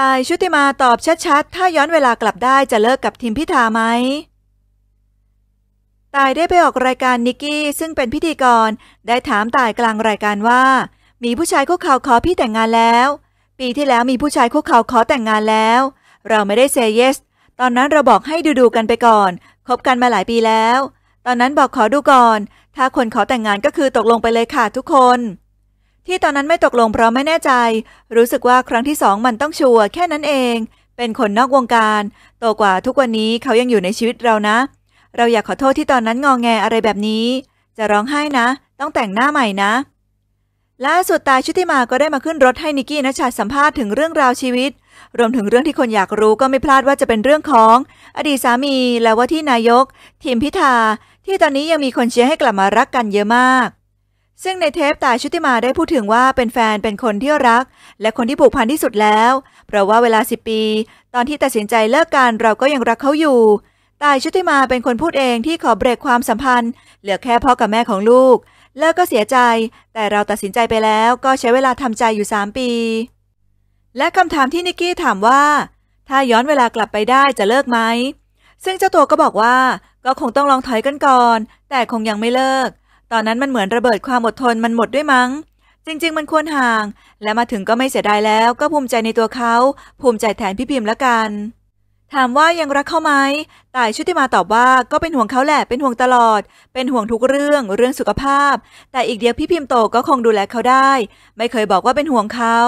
ตายชุติมาตอบชัดๆ ถ้าย้อนเวลากลับได้จะเลิกกับทีมพิธาไหมตายได้ไปออกรายการนิกกี้ซึ่งเป็นพิธีกรได้ถามตายกลางรายการว่ามีผู้ชายคุกเข่าขอพี่แต่งงานแล้ว ปีที่แล้วมีผู้ชายคุกเข่าขอแต่งงานแล้ว เราไม่ได้เซเยส ตอนนั้นเราบอกให้ดูๆกันไปก่อน คบกันมาหลายปีแล้ว ตอนนั้นบอกขอดูก่อน ถ้าคนขอแต่งงานก็คือตกลงไปเลยค่ะทุกคนที่ตอนนั้นไม่ตกลงเพราะไม่แน่ใจ รู้สึกว่าครั้งที่สองมันต้องชัวร์แค่นั้นเอง เป็นคนนอกวงการ โตกว่าทุกวันนี้เขายังอยู่ในชีวิตเรานะ เราอยากขอโทษที่ตอนนั้นงองแงอะไรแบบนี้ จะร้องไห้นะ ต้องแต่งหน้าใหม่นะล่าสุดตาชุติมาก็ได้มาขึ้นรถให้นิกกี้นัชชาสัมภาษณ์ถึงเรื่องราวชีวิต รวมถึงเรื่องที่คนอยากรู้ก็ไม่พลาดว่าจะเป็นเรื่องของ อดีตสามี และว่าที่นายก ทีมพิธาที่ตอนนี้ยังมีคนเชียร์ให้กลับมารักกันเยอะมากซึ่งในเทปตายชุติมาได้พูดถึงว่าเป็นแฟนเป็นคนที่รัก และคนที่ผูกพันที่สุดแล้ว เพราะว่าเวลาสิบปี ตอนที่ตัดสินใจเลิกกันเราก็ยังรักเขาอยู่ตายชุติมาเป็นคนพูดเองที่ขอเบรกความสัมพันธ์เหลือแค่พ่อกับแม่ของลูก เลิกก็เสียใจ แต่เราตัดสินใจไปแล้วก็ใช้เวลาทำใจอยู่ 3 ปี และคำถามที่นิกกี้ถามว่า ถ้าย้อนเวลากลับไปได้จะเลิกไหมซึ่งเจ้าตัวก็บอกว่า ก็คงต้องลองถอยกันก่อน แต่คงยังไม่เลิกตอนนั้นมันเหมือนระเบิดความอดทนมันหมดด้วยมั้งจริง ๆ มันควรห่าง และมาถึงก็ไม่เสียดายแล้ว ก็ภูมิใจในตัวเขาภูมิใจแทนพี่พิมพ์ละกัน ถามว่ายังรักเขาไหมต่ายชุติมาตอบว่าก็เป็นห่วงเขาแหละ เป็นห่วงตลอด เป็นห่วงทุกเรื่อง เรื่องสุขภาพ แต่อีกเดียวพี่พิมพ์โตก็คงดูแลเขาได้ ไม่เคยบอกว่าเป็นห่วงเขา